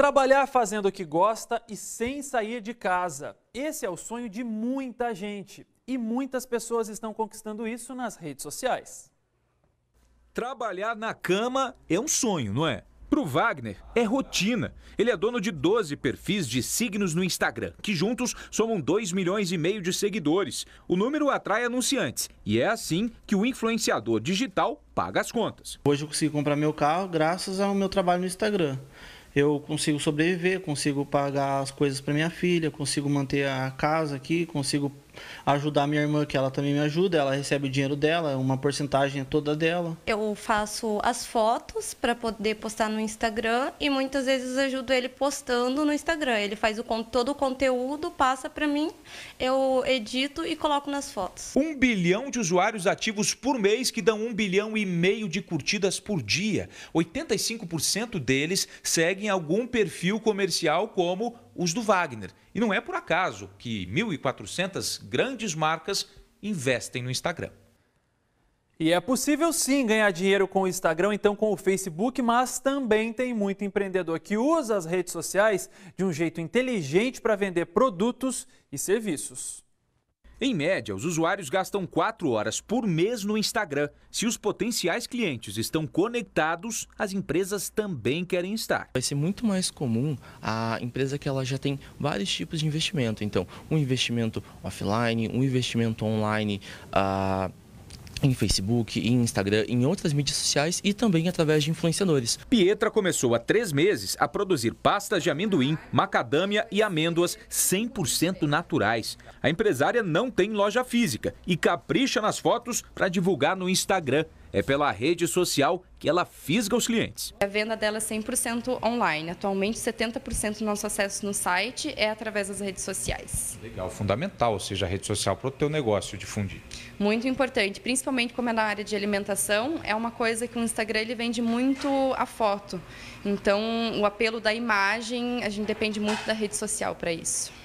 Trabalhar fazendo o que gosta e sem sair de casa. Esse é o sonho de muita gente e muitas pessoas estão conquistando isso nas redes sociais. Trabalhar na cama é um sonho, não é? Para o Wagner, é rotina. Ele é dono de 12 perfis de signos no Instagram, que juntos somam 2 milhões e meio de seguidores. O número atrai anunciantes e é assim que o influenciador digital paga as contas. Hoje eu consigo comprar meu carro graças ao meu trabalho no Instagram eu consigo sobreviver, consigo pagar as coisas para minha filha, consigo manter a casa aqui, consigo ajudar minha irmã, que ela também me ajuda, ela recebe o dinheiro dela, uma porcentagem toda dela. Eu faço as fotos para poder postar no Instagram e muitas vezes ajudo ele postando no Instagram. Ele faz o, todo o conteúdo, passa para mim, eu edito e coloco nas fotos. Um bilhão de usuários ativos por mês que dão um bilhão e meio de curtidas por dia. 85% deles seguem algum perfil comercial como os do Wagner. E não é por acaso que 1.400 grandes marcas investem no Instagram. E é possível sim ganhar dinheiro com o Instagram, então com o Facebook, mas também tem muito empreendedor que usa as redes sociais de um jeito inteligente para vender produtos e serviços. Em média, os usuários gastam 4 horas por mês no Instagram. Se os potenciais clientes estão conectados, as empresas também querem estar. Vai ser muito mais comum a empresa que ela já tem vários tipos de investimento. Então, um investimento offline, um investimento online. Uh em Facebook, em Instagram, em outras mídias sociais e também através de influenciadores. Pietra começou há três meses a produzir pastas de amendoim, macadâmia e amêndoas 100% naturais. A empresária não tem loja física e capricha nas fotos para divulgar no Instagram. É pela rede social que ela fisga os clientes. A venda dela é 100% online. Atualmente, 70% do nosso acesso no site é através das redes sociais. Legal, fundamental, ou seja, a rede social para o teu negócio difundir. Muito importante, principalmente como é na área de alimentação, é uma coisa que o Instagram ele vende muito a foto. Então, o apelo da imagem, a gente depende muito da rede social para isso.